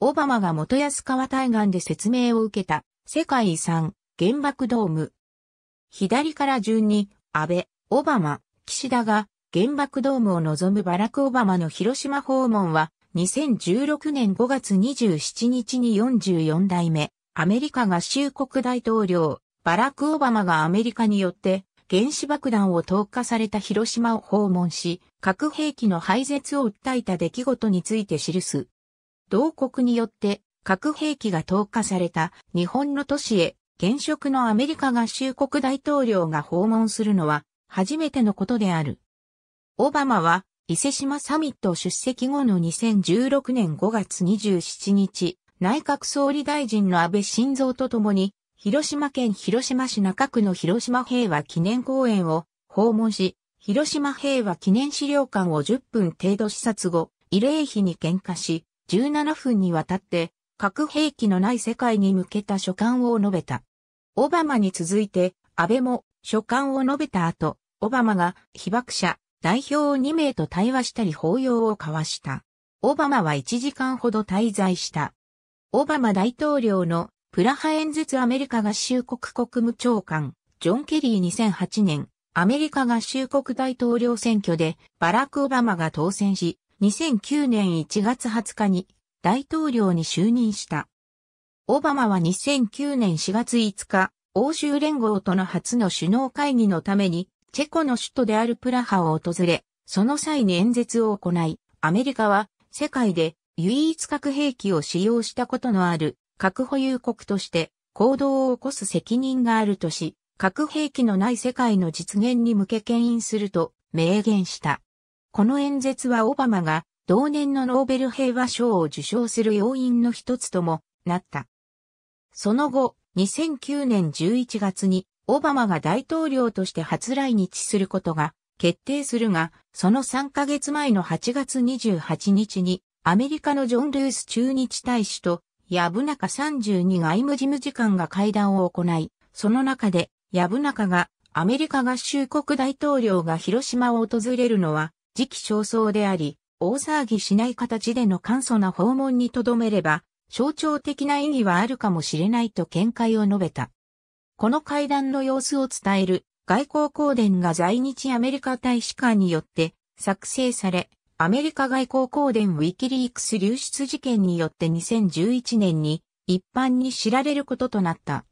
オバマが元安川対岸で説明を受けた世界遺産原爆ドーム。左から順に安倍、オバマ、岸田が原爆ドームを望むバラク・オバマの広島訪問は2016年5月27日に44代目アメリカ合衆国大統領バラク・オバマがアメリカによって原子爆弾を投下された広島を訪問し、核兵器の廃絶を訴えた出来事について記す同国によって核兵器が投下された日本の都市へ現職のアメリカ合衆国大統領が訪問するのは初めてのことである。オバマは伊勢島サミット出席後の2016年5月27日、内閣総理大臣の安倍晋三と共に、広島県広島市中区の広島平和記念公園を訪問し、広島平和記念資料館を10分程度視察後、慰霊碑に喧嘩し、17分にわたって、核兵器のない世界に向けた書簡を述べた。オバマに続いて、安倍も書簡を述べた後、オバマが被爆者、代表を2名と対話したり抱擁を交わした。オバマは1時間ほど滞在した。オバマ大統領のプラハ演説アメリカ合衆国国務長官、ジョン・ケリー2008年、アメリカ合衆国大統領選挙でバラク・オバマが当選し、2009年1月20日に大統領に就任した。オバマは2009年4月5日、欧州連合との初の首脳会議のために、チェコの首都であるプラハを訪れ、その際に演説を行い、アメリカは世界で唯一核兵器を使用したことのある核保有国として行動を起こす責任があるとし、核兵器のない世界の実現に向け牽引すると明言した。この演説はオバマが同年のノーベル平和賞を受賞する要因の一つともなった。その後、2009年11月にオバマが大統領として初来日することが決定するが、その3ヶ月前の8月28日にアメリカのジョン・ルース駐日大使とヤブナカ32外務事務次官が会談を行い、その中でヤブナカがアメリカ合衆国大統領が広島を訪れるのは時期尚早であり、大騒ぎしない形での簡素な訪問にとどめれば、象徴的な意義はあるかもしれないと見解を述べた。この会談の様子を伝える外交公伝が在日アメリカ大使館によって作成され、アメリカ外交公伝ウィキリークス流出事件によって2011年に一般に知られることとなった。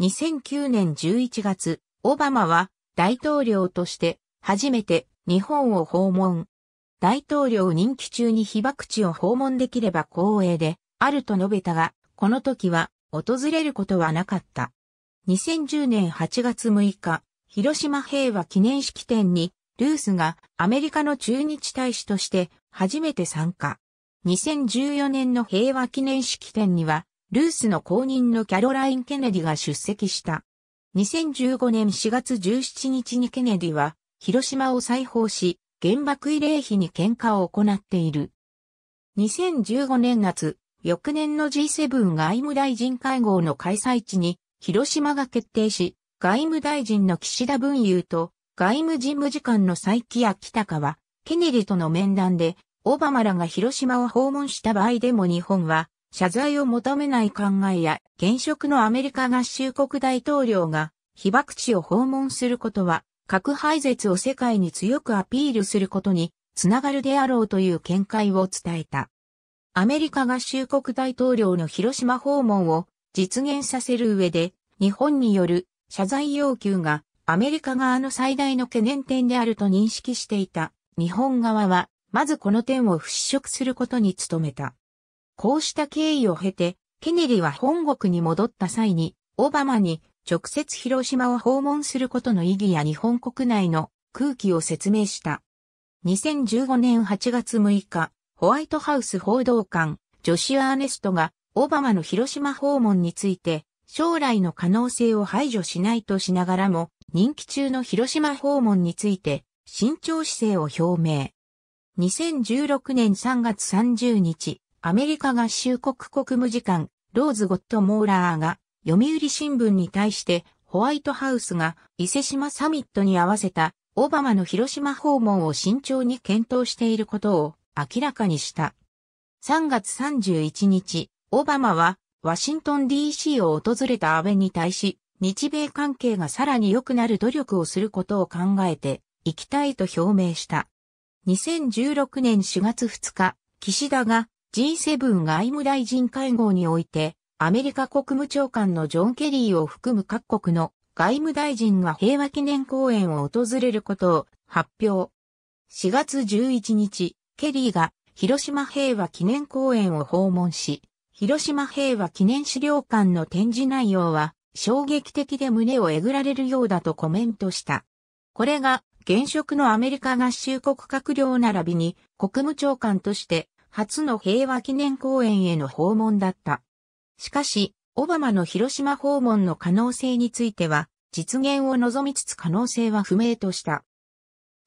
2009年11月、オバマは大統領として初めて日本を訪問。大統領任期中に被爆地を訪問できれば光栄で、あると述べたが、この時は訪れることはなかった。2010年8月6日、広島平和記念式典に、ルースがアメリカの駐日大使として初めて参加。2014年の平和記念式典には、ルースの後任のキャロライン・ケネディが出席した。2015年4月17日にケネディは、広島を再訪し、原爆慰霊碑に喧嘩を行っている。2015年夏、翌年の G7 外務大臣会合の開催地に、広島が決定し、外務大臣の岸田文雄と、外務事務次官の佐伯や北は、ケネディとの面談で、オバマらが広島を訪問した場合でも日本は、謝罪を求めない考えや、現職のアメリカ合衆国大統領が、被爆地を訪問することは、核廃絶を世界に強くアピールすることにつながるであろうという見解を伝えた。アメリカ合衆国大統領の広島訪問を実現させる上で、日本による謝罪要求がアメリカ側の最大の懸念点であると認識していた日本側は、まずこの点を払拭することに努めた。こうした経緯を経て、ケネディは本国に戻った際に、オバマに直接広島を訪問することの意義や日本国内の空気を説明した。2015年8月6日、ホワイトハウス報道官、ジョシュ・アーネストが、オバマの広島訪問について、将来の可能性を排除しないとしながらも、任期中の広島訪問について、慎重姿勢を表明。2016年3月30日、アメリカ合衆国国務次官、ローズ・ゴット・モーラーが、読売新聞に対してホワイトハウスが伊勢島サミットに合わせたオバマの広島訪問を慎重に検討していることを明らかにした。3月31日、オバマはワシントン DC を訪れた安倍に対し、日米関係がさらに良くなる努力をすることを考えていきたいと表明した。2016年4月2日、岸田が G7 外務大臣会合においてアメリカ国務長官のジョン・ケリーを含む各国の外務大臣が平和記念公園を訪れることを発表。4月11日、ケリーが広島平和記念公園を訪問し、広島平和記念資料館の展示内容は衝撃的で胸をえぐられるようだとコメントした。これが現職のアメリカ合衆国閣僚並びに国務長官として初の平和記念公園への訪問だった。しかし、オバマの広島訪問の可能性については、実現を望みつつ可能性は不明とした。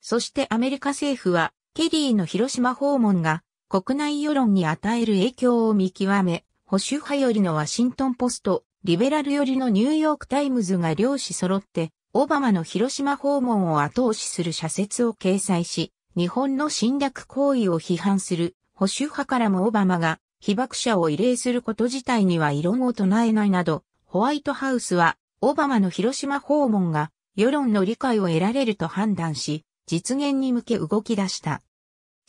そしてアメリカ政府は、ケリーの広島訪問が国内世論に与える影響を見極め、保守派よりのワシントンポスト、リベラルよりのニューヨークタイムズが両氏揃って、オバマの広島訪問を後押しする社説を掲載し、日本の侵略行為を批判する保守派からもオバマが被爆者を慰霊すること自体には異論を唱えないなど、ホワイトハウスは、オバマの広島訪問が世論の理解を得られると判断し、実現に向け動き出した。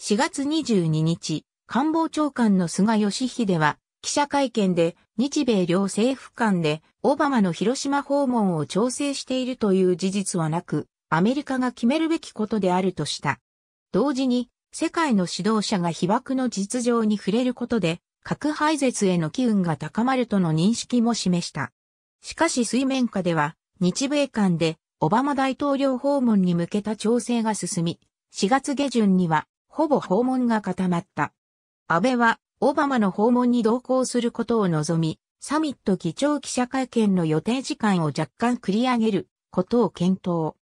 4月22日、官房長官の菅義偉は、記者会見で、日米両政府間で、オバマの広島訪問を調整しているという事実はなく、アメリカが決めるべきことであるとした。同時に、世界の指導者が被爆の実情に触れることで、核廃絶への機運が高まるとの認識も示した。しかし水面下では、日米間でオバマ大統領訪問に向けた調整が進み、4月下旬には、ほぼ訪問が固まった。安倍は、オバマの訪問に同行することを望み、サミット議長記者会見の予定時間を若干繰り上げることを検討。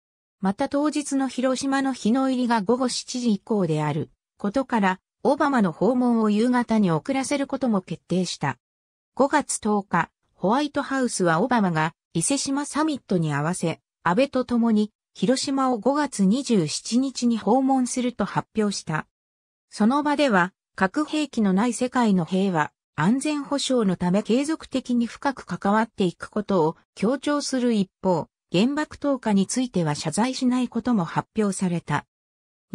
また当日の広島の日の入りが午後7時以降であることから、オバマの訪問を夕方に遅らせることも決定した。5月10日、ホワイトハウスはオバマが伊勢島サミットに合わせ、安倍と共に広島を5月27日に訪問すると発表した。その場では、核兵器のない世界の平和、安全保障のため継続的に深く関わっていくことを強調する一方、原爆投下については謝罪しないことも発表された。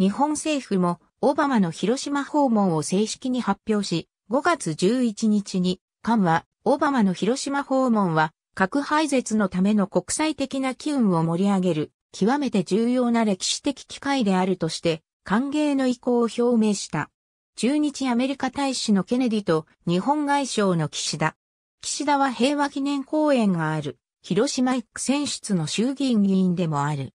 日本政府もオバマの広島訪問を正式に発表し、5月11日に、官は、オバマの広島訪問は、核廃絶のための国際的な機運を盛り上げる、極めて重要な歴史的機会であるとして、歓迎の意向を表明した。中日アメリカ大使のケネディと日本外相の岸田。岸田は平和記念公演がある広島1区選出の衆議院議員でもある。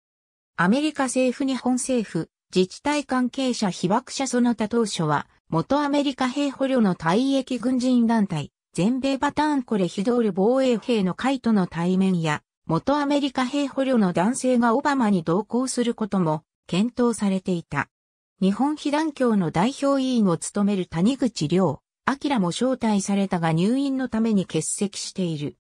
アメリカ政府日本政府、自治体関係者被爆者その他当初は、元アメリカ兵捕虜の退役軍人団体、全米バターンコレヒドール防衛兵の会との対面や、元アメリカ兵捕虜の男性がオバマに同行することも検討されていた。日本被団協の代表委員を務める谷口良、明も招待されたが入院のために欠席している。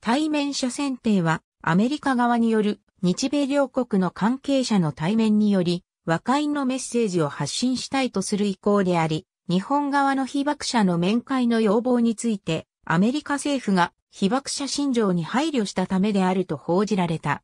対面者選定はアメリカ側による日米両国の関係者の対面により和解のメッセージを発信したいとする意向であり、日本側の被爆者の面会の要望についてアメリカ政府が被爆者心情に配慮したためであると報じられた。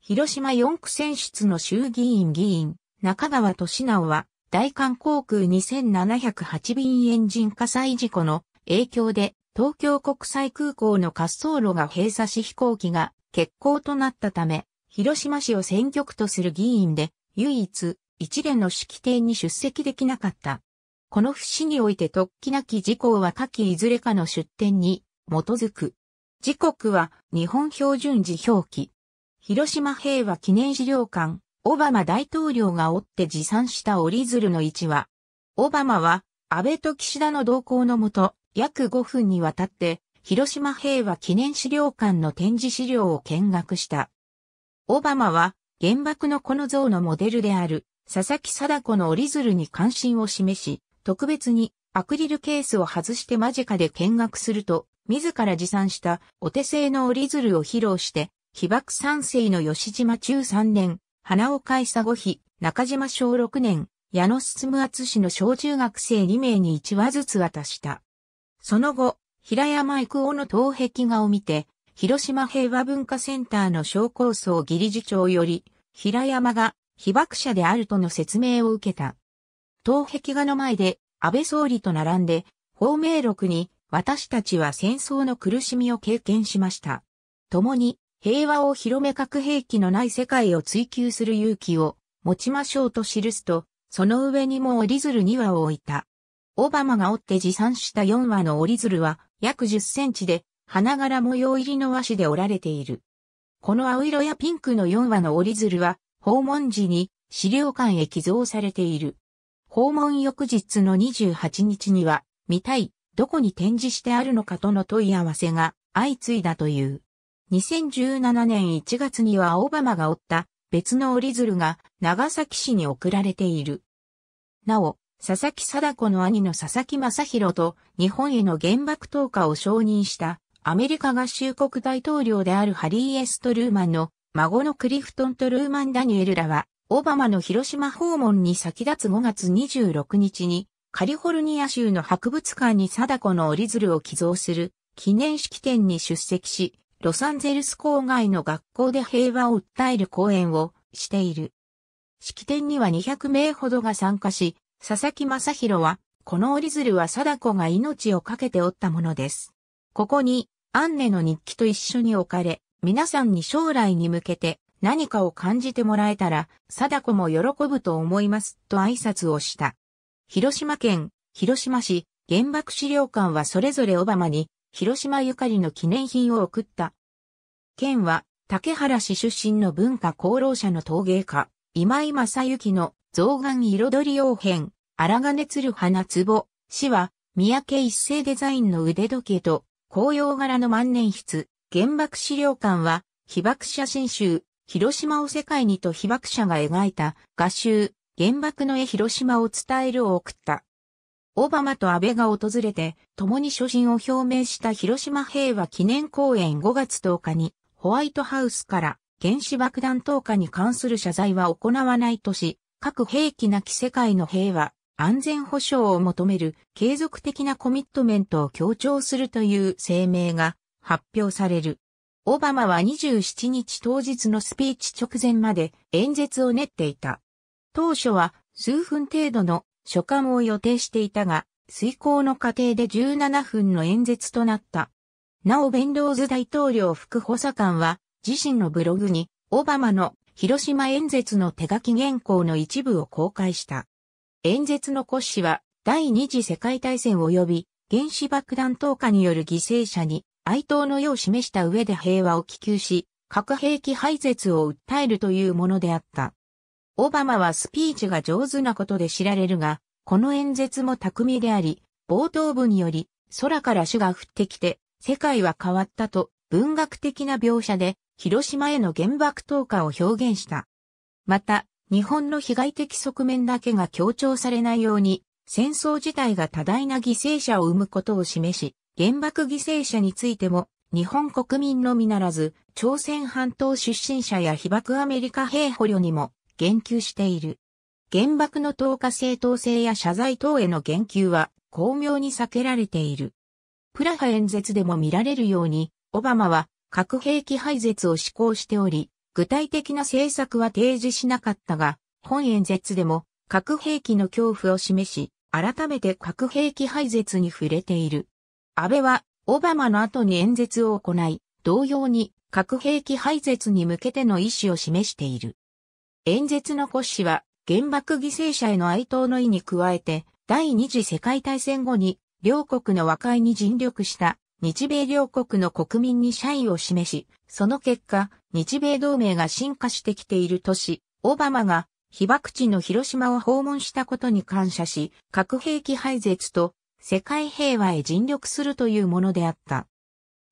広島4区選出の衆議院議員、中川俊直は、大韓航空2708便エンジン火災事故の影響で東京国際空港の滑走路が閉鎖し飛行機が欠航となったため、広島市を選挙区とする議員で、唯一、一連の式典に出席できなかった。この節において突起なき事項は下記いずれかの出典に基づく。時刻は日本標準時表記。広島平和記念資料館、オバマ大統領が折って持参した折り鶴の位置は、オバマは安倍と岸田の同行のもと、約5分にわたって、広島平和記念資料館の展示資料を見学した。オバマは、原爆のこの像のモデルである、佐々木貞子の折り鶴に関心を示し、特別にアクリルケースを外して間近で見学すると、自ら持参したお手製の折り鶴を披露して、被爆三世の吉島中3年、花岡佐五日、中島小6年、矢野進厚氏の小中学生2名に1話ずつ渡した。その後、平山育夫の東壁画を見て、広島平和文化センターの商構層義理事長より、平山が被爆者であるとの説明を受けた。東壁画の前で安倍総理と並んで、芳名録に私たちは戦争の苦しみを経験しました。共に平和を広め核兵器のない世界を追求する勇気を持ちましょうと記すと、その上にも折り鶴2羽を置いた。オバマが折って持参した4羽の折り鶴は約10センチで花柄模様入りの和紙で折られている。この青色やピンクの4羽の折り鶴は訪問時に資料館へ寄贈されている。訪問翌日の28日には見たい、どこに展示してあるのかとの問い合わせが相次いだという。2017年1月にはオバマが折った別の折り鶴が長崎市に送られている。なお、佐々木貞子の兄の佐々木正宏と日本への原爆投下を承認したアメリカ合衆国大統領であるハリー・エスト・ルーマンの孫のクリフトン・トルーマン・ダニエルらは、オバマの広島訪問に先立つ5月26日に、カリフォルニア州の博物館に貞子の折り鶴を寄贈する記念式典に出席し、ロサンゼルス郊外の学校で平和を訴える講演をしている。式典には200名ほどが参加し、佐々木正宏は、この折り鶴は貞子が命を懸けておったものです。ここに、アンネの日記と一緒に置かれ、皆さんに将来に向けて何かを感じてもらえたら、貞子も喜ぶと思います、と挨拶をした。広島県、広島市、原爆資料館はそれぞれオバマに、広島ゆかりの記念品を送った。県は、竹原市出身の文化功労者の陶芸家、今井正幸の象眼彩り王編、荒金鶴花壺、死は、三宅一世デザインの腕時計と、紅葉柄の万年筆、原爆資料館は、被爆写真集、広島を世界にと被爆者が描いた画集、原爆の絵広島を伝えるを送った。オバマと安倍が訪れて、共に所信を表明した広島平和記念公演5月10日に、ホワイトハウスから原子爆弾投下に関する謝罪は行わないとし、核兵器なき世界の平和、安全保障を求める継続的なコミットメントを強調するという声明が発表される。オバマは27日当日のスピーチ直前まで演説を練っていた。当初は数分程度の所簡を予定していたが、遂行の過程で17分の演説となった。なおベンローズ大統領副補佐官は自身のブログにオバマの広島演説の手書き原稿の一部を公開した。演説の骨子は、第二次世界大戦及び原子爆弾投下による犠牲者に哀悼の意を示した上で平和を希求し、核兵器廃絶を訴えるというものであった。オバマはスピーチが上手なことで知られるが、この演説も巧みであり、冒頭部により、空から主が降ってきて、世界は変わったと文学的な描写で広島への原爆投下を表現した。また、日本の被害的側面だけが強調されないように、戦争自体が多大な犠牲者を生むことを示し、原爆犠牲者についても、日本国民のみならず、朝鮮半島出身者や被爆アメリカ兵捕虜にも言及している。原爆の投下正当性や謝罪等への言及は巧妙に避けられている。プラハ演説でも見られるように、オバマは核兵器廃絶を施行しており、具体的な政策は提示しなかったが、本演説でも核兵器の恐怖を示し、改めて核兵器廃絶に触れている。安倍は、オバマの後に演説を行い、同様に核兵器廃絶に向けての意思を示している。演説の骨子は、原爆犠牲者への哀悼の意に加えて、第二次世界大戦後に、両国の和解に尽力した日米両国の国民に謝意を示し、その結果、日米同盟が進化してきている都市、オバマが被爆地の広島を訪問したことに感謝し、核兵器廃絶と世界平和へ尽力するというものであった。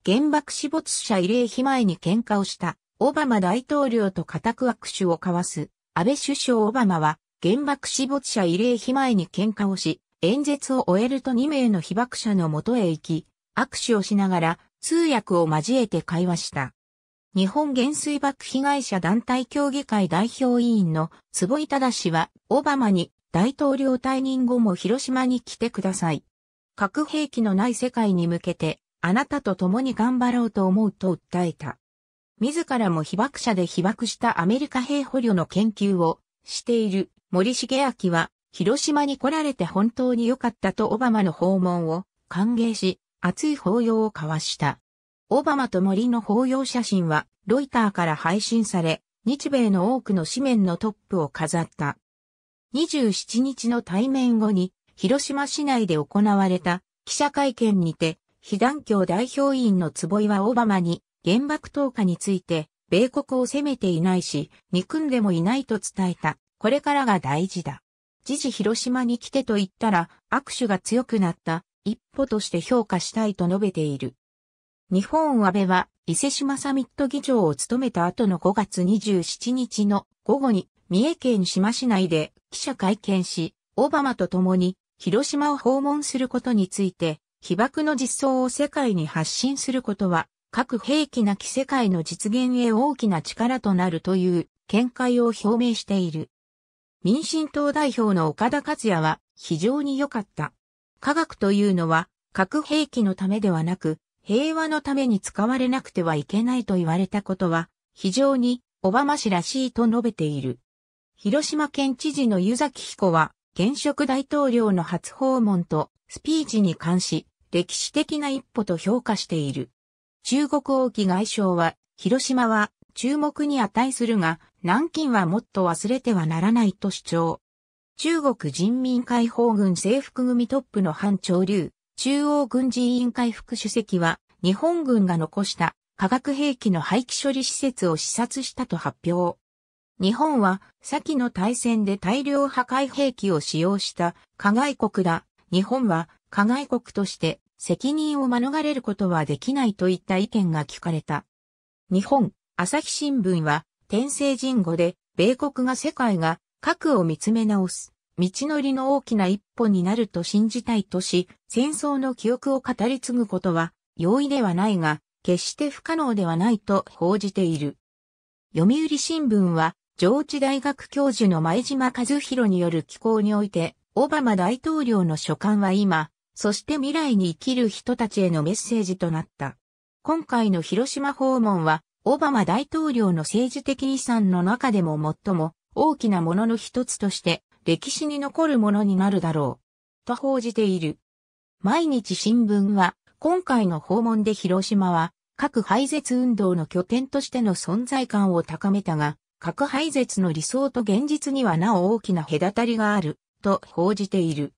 原爆死没者慰霊碑前に喧嘩をしたオバマ大統領と固く握手を交わす安倍首相オバマは原爆死没者慰霊碑前に喧嘩をし、演説を終えると2名の被爆者のもとへ行き、握手をしながら通訳を交えて会話した。日本原水爆被害者団体協議会代表委員の坪井忠氏は、オバマに大統領退任後も広島に来てください。核兵器のない世界に向けて、あなたと共に頑張ろうと思うと訴えた。自らも被爆者で被爆したアメリカ兵捕虜の研究をしている森重明は、広島に来られて本当に良かったとオバマの訪問を歓迎し、熱い抱擁を交わした。オバマと森の抱擁写真は、ロイターから配信され、日米の多くの紙面のトップを飾った。27日の対面後に、広島市内で行われた記者会見にて、被団協代表委員の坪井はオバマに原爆投下について、米国を責めていないし、憎んでもいないと伝えた。これからが大事だ。時事広島に来てと言ったら握手が強くなった。一歩として評価したいと述べている。日本安倍は伊勢島サミット議長を務めた後の5月27日の午後に三重県志摩市内で記者会見し、オバマと共に広島を訪問することについて、被爆の実相を世界に発信することは、核兵器なき世界の実現へ大きな力となるという見解を表明している。民進党代表の岡田克也は非常に良かった。科学というのは核兵器のためではなく平和のために使われなくてはいけないと言われたことは非常にオバマ氏らしいと述べている。広島県知事の湯崎彦は現職大統領の初訪問とスピーチに関し歴史的な一歩と評価している。中国王毅外相は広島は注目に値するが、南京はもっと忘れてはならないと主張。中国人民解放軍制服組トップの反潮流、中央軍事委員会副主席は、日本軍が残した化学兵器の廃棄処理施設を視察したと発表。日本は、先の大戦で大量破壊兵器を使用した加害国だ。日本は、加害国として責任を免れることはできないといった意見が聞かれた。日本、朝日新聞は、天聖人語で、米国が世界が核を見つめ直す。道のりの大きな一歩になると信じたいとし、戦争の記憶を語り継ぐことは容易ではないが、決して不可能ではないと報じている。読売新聞は、上智大学教授の前島和弘による寄稿において、オバマ大統領の書簡は今、そして未来に生きる人たちへのメッセージとなった。今回の広島訪問は、オバマ大統領の政治的遺産の中でも最も大きなものの一つとして歴史に残るものになるだろう、と報じている。毎日新聞は、今回の訪問で広島は、核廃絶運動の拠点としての存在感を高めたが、核廃絶の理想と現実にはなお大きな隔たりがある、と報じている。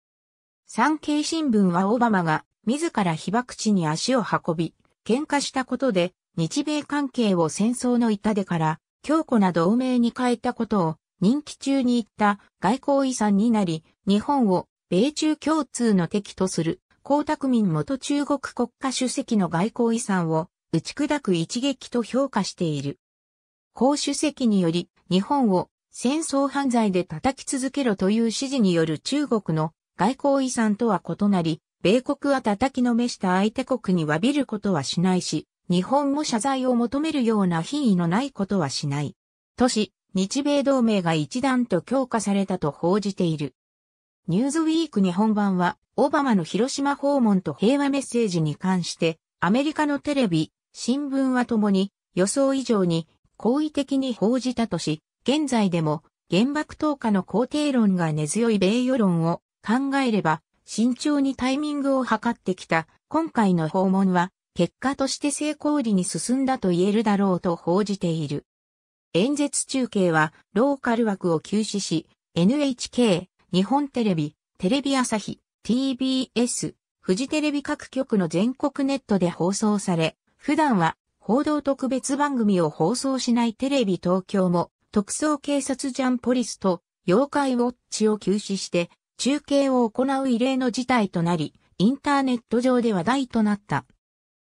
産経新聞はオバマが自ら被爆地に足を運び、喧嘩したことで日米関係を戦争の痛手から強固な同盟に変えたことを任期中に行った外交遺産になり、日本を米中共通の敵とする、江沢民元中国国家主席の外交遺産を打ち砕く一撃と評価している。江主席により、日本を戦争犯罪で叩き続けろという指示による中国の外交遺産とは異なり、米国は叩きのめした相手国に詫びることはしないし、日本も謝罪を求めるような品位のないことはしない。都市、日米同盟が一段と強化されたと報じている。ニューズウィーク日本版は、オバマの広島訪問と平和メッセージに関して、アメリカのテレビ、新聞はともに予想以上に好意的に報じたとし、現在でも原爆投下の肯定論が根強い米世論を考えれば、慎重にタイミングを図ってきた今回の訪問は、結果として成功裏に進んだと言えるだろうと報じている。演説中継はローカル枠を休止し、NHK、日本テレビ、テレビ朝日、TBS、フジテレビ各局の全国ネットで放送され、普段は報道特別番組を放送しないテレビ東京も特捜警察ジャンポリスと妖怪ウォッチを休止して中継を行う異例の事態となり、インターネット上で話題となった。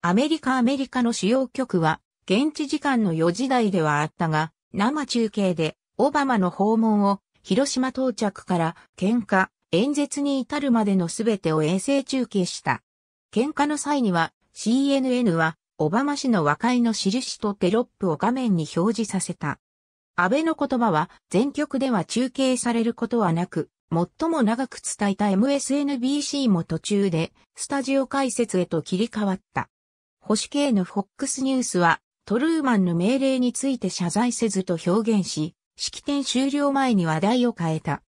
アメリカアメリカの主要局は現地時間の4時台ではあったが、生中継でオバマの訪問を広島到着から喧嘩、演説に至るまでのすべてを衛星中継した。喧嘩の際には CNN はオバマ氏の和解の印とテロップを画面に表示させた。安倍の言葉は全局では中継されることはなく、最も長く伝えた MSNBC も途中でスタジオ解説へと切り替わった。保守系の FOX ニュースはトルーマンの命令について謝罪せずと表現し、式典終了前に話題を変えた。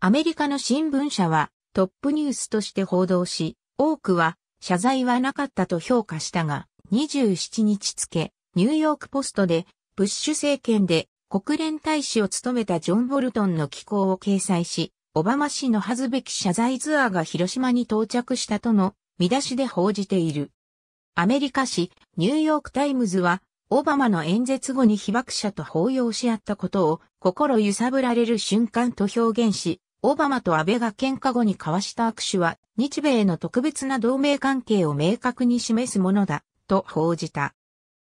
アメリカの新聞社はトップニュースとして報道し、多くは謝罪はなかったと評価したが、27日付、ニューヨークポストで、ブッシュ政権で国連大使を務めたジョン・ボルトンの寄稿を掲載し、オバマ氏の恥ずべき謝罪ツアーが広島に到着したとの見出しで報じている。アメリカ紙、ニューヨークタイムズは、オバマの演説後に被爆者と抱擁し合ったことを心揺さぶられる瞬間と表現し、オバマと安倍が喧嘩後に交わした握手は日米の特別な同盟関係を明確に示すものだと報じた。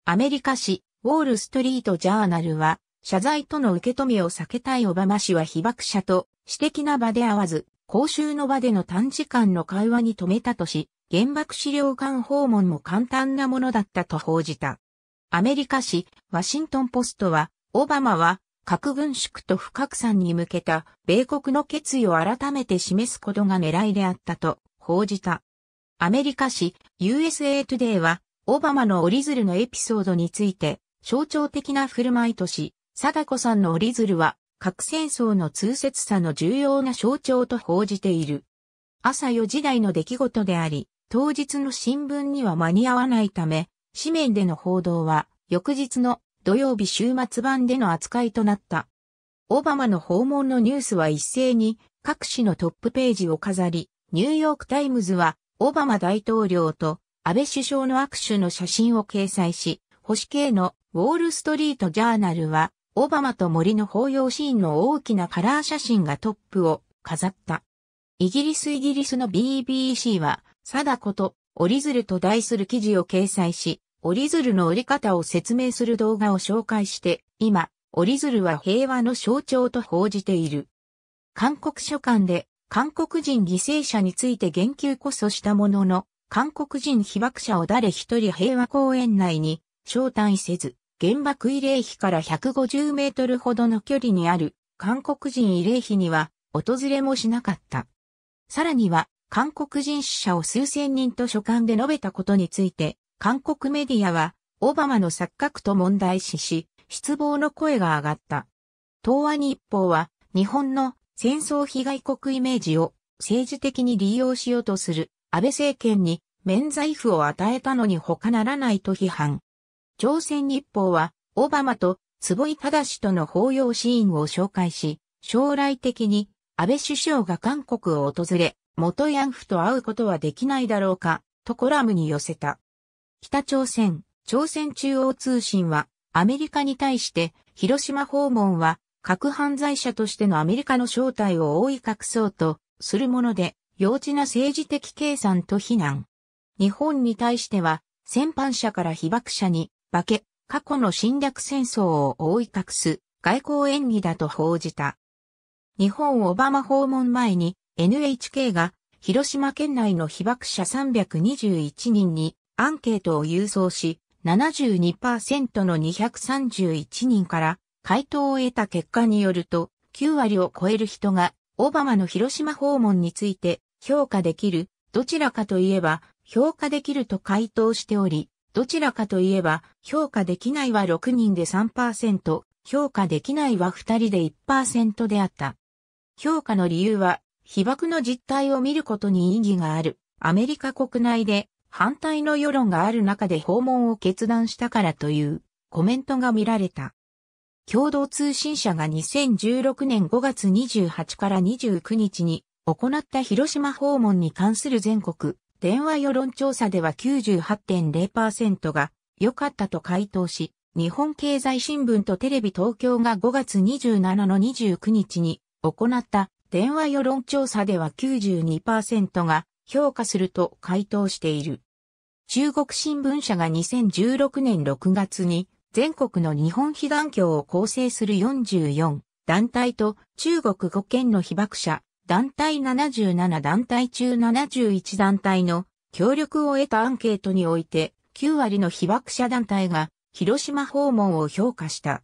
アメリカ紙ウォールストリートジャーナルは謝罪との受け止めを避けたいオバマ氏は被爆者と私的な場で会わず公衆の場での短時間の会話に止めたとし、原爆資料館訪問も簡単なものだったと報じた。アメリカ紙、ワシントンポストは、オバマは、核軍縮と不拡散に向けた米国の決意を改めて示すことが狙いであったと報じた。アメリカ紙 USA Today は、オバマの折り鶴のエピソードについて、象徴的な振る舞いとし、貞子さんの折り鶴は、核戦争の通説さの重要な象徴と報じている。朝4時台の出来事であり、当日の新聞には間に合わないため、紙面での報道は翌日の土曜日週末版での扱いとなった。オバマの訪問のニュースは一斉に各紙のトップページを飾り、ニューヨークタイムズはオバマ大統領と安倍首相の握手の写真を掲載し、保守系のウォールストリートジャーナルはオバマと森の抱擁シーンの大きなカラー写真がトップを飾った。イギリスイギリスの BBC は貞子と折り鶴と題する記事を掲載し、折り鶴の折り方を説明する動画を紹介して、今、折り鶴は平和の象徴と報じている。韓国書館で、韓国人犠牲者について言及こそしたものの、韓国人被爆者を誰一人平和公園内に招待せず、原爆慰霊碑から150メートルほどの距離にある韓国人慰霊碑には訪れもしなかった。さらには韓国人死者を数千人と書簡で述べたことについて、韓国メディアは、オバマの錯覚と問題視し、失望の声が上がった。東亜日報は、日本の戦争被害国イメージを政治的に利用しようとする安倍政権に免罪符を与えたのに他ならないと批判。朝鮮日報は、オバマと坪井正との法要シーンを紹介し、将来的に安倍首相が韓国を訪れ、元ヤンフと会うことはできないだろうか、とコラムに寄せた。北朝鮮、朝鮮中央通信は、アメリカに対して、広島訪問は、核犯罪者としてのアメリカの正体を覆い隠そうと、するもので、幼稚な政治的計算と非難。日本に対しては、先犯者から被爆者に、化け、過去の侵略戦争を覆い隠す、外交演技だと報じた。日本オバマ訪問前に、NHK が広島県内の被爆者321人にアンケートを郵送し、72%の231人から回答を得た結果によると、9割を超える人がオバマの広島訪問について評価できる、どちらかといえば評価できると回答しており、どちらかといえば評価できないは6人で3%、評価できないは2人で1%であった。評価の理由は被爆の実態を見ることに意義がある。アメリカ国内で反対の世論がある中で訪問を決断したからというコメントが見られた。共同通信社が2016年5月28から29日に行った広島訪問に関する全国電話世論調査では98.0%が良かったと回答し、日本経済新聞とテレビ東京が5月27の29日に行った電話世論調査では92%が評価すると回答している。中国新聞社が2016年6月に全国の日本被団協を構成する44団体と中国5県の被爆者団体77団体中71団体の協力を得たアンケートにおいて9割の被爆者団体が広島訪問を評価した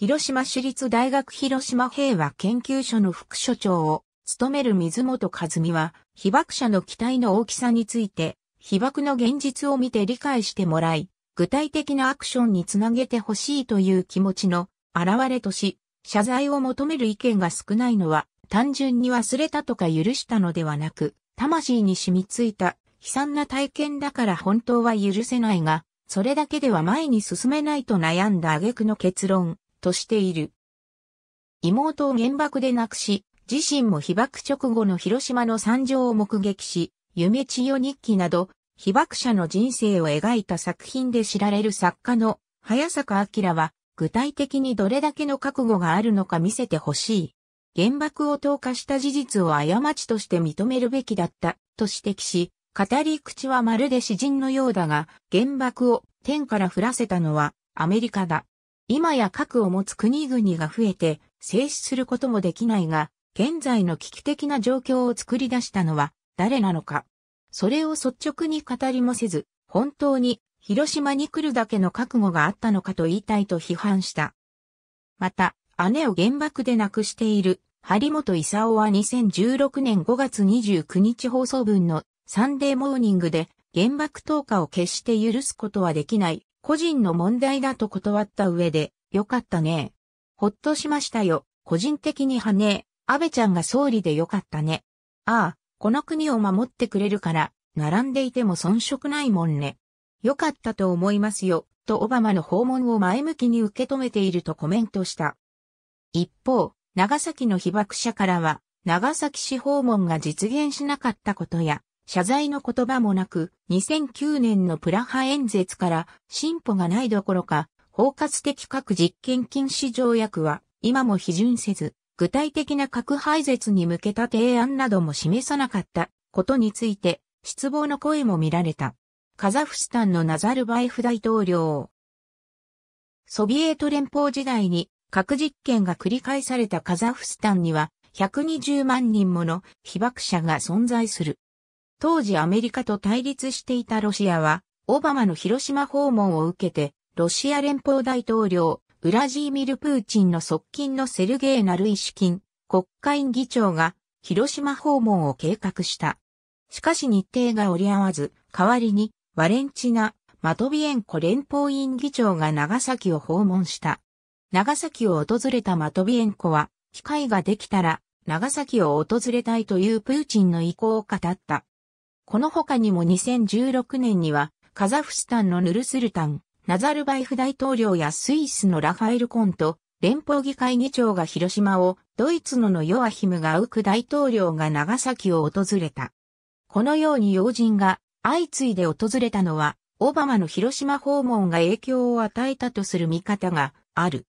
広島市立大学広島平和研究所の副所長を務める水本和美は、被爆者の期待の大きさについて、被爆の現実を見て理解してもらい、具体的なアクションにつなげてほしいという気持ちの現れとし、謝罪を求める意見が少ないのは、単純に忘れたとか許したのではなく、魂に染みついた悲惨な体験だから本当は許せないが、それだけでは前に進めないと悩んだ挙句の結論。としている。妹を原爆で亡くし、自身も被爆直後の広島の惨状を目撃し、夢千代日記など、被爆者の人生を描いた作品で知られる作家の早坂明は、具体的にどれだけの覚悟があるのか見せてほしい。原爆を投下した事実を過ちとして認めるべきだったと指摘し、語り口はまるで詩人のようだが、原爆を天から降らせたのはアメリカだ今や核を持つ国々が増えて、制止することもできないが、現在の危機的な状況を作り出したのは誰なのか。それを率直に語りもせず、本当に広島に来るだけの覚悟があったのかと言いたいと批判した。また、姉を原爆で亡くしている、張本勲は2016年5月29日放送分のサンデーモーニングで原爆投下を決して許すことはできない個人の問題だと断った上で、よかったね。ほっとしましたよ。個人的にはね、安倍ちゃんが総理でよかったね。ああ、この国を守ってくれるから、並んでいても遜色ないもんね。よかったと思いますよ、とオバマの訪問を前向きに受け止めているとコメントした。一方、長崎の被爆者からは、長崎市訪問が実現しなかったことや、謝罪の言葉もなく、2009年のプラハ演説から進歩がないどころか、包括的核実験禁止条約は今も批准せず、具体的な核廃絶に向けた提案なども示さなかったことについて、失望の声も見られた。カザフスタンのナザルバエフ大統領。ソビエト連邦時代に核実験が繰り返されたカザフスタンには120万人もの被爆者が存在する。当時アメリカと対立していたロシアは、オバマの広島訪問を受けて、ロシア連邦大統領、ウラジーミル・プーチンの側近のセルゲイ・ナルイシキン、国会議長が、広島訪問を計画した。しかし日程が折り合わず、代わりに、ワレンチナ・マトビエンコ連邦委員議長が長崎を訪問した。長崎を訪れたマトビエンコは、機会ができたら、長崎を訪れたいというプーチンの意向を語った。この他にも2016年には、カザフスタンのヌルスルタン、ナザルバイフ大統領やスイスのラファエル・コント、連邦議会議長が広島を、ドイツのノヨアヒムがウク大統領が長崎を訪れた。このように要人が相次いで訪れたのは、オバマの広島訪問が影響を与えたとする見方がある。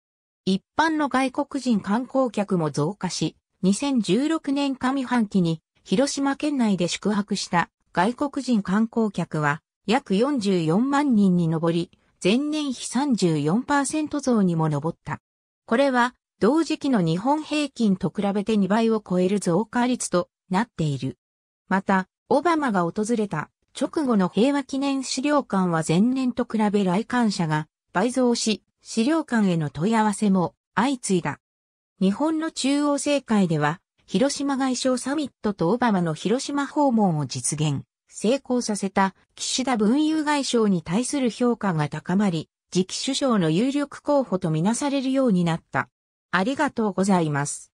一般の外国人観光客も増加し、2016年上半期に広島県内で宿泊した外国人観光客は約44万人に上り、前年比34%増にも上った。これは同時期の日本平均と比べて2倍を超える増加率となっている。また、オバマが訪れた直後の平和記念資料館は前年と比べ来館者が倍増し、資料館への問い合わせも相次いだ。日本の中央政界では広島外相サミットとオバマの広島訪問を実現、成功させた岸田文雄外相に対する評価が高まり、次期首相の有力候補とみなされるようになった。ありがとうございます。